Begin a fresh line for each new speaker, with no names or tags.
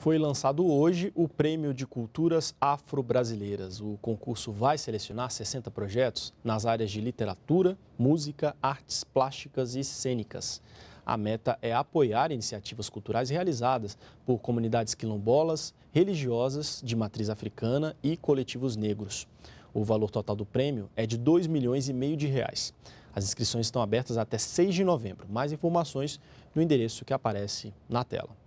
Foi lançado hoje o Prêmio de Culturas Afro-Brasileiras. O concurso vai selecionar 60 projetos nas áreas de literatura, música, artes plásticas e cênicas. A meta é apoiar iniciativas culturais realizadas por comunidades quilombolas, religiosas de matriz africana e coletivos negros. O valor total do prêmio é de 2 milhões e meio de reais. As inscrições estão abertas até 6 de novembro. Mais informações no endereço que aparece na tela.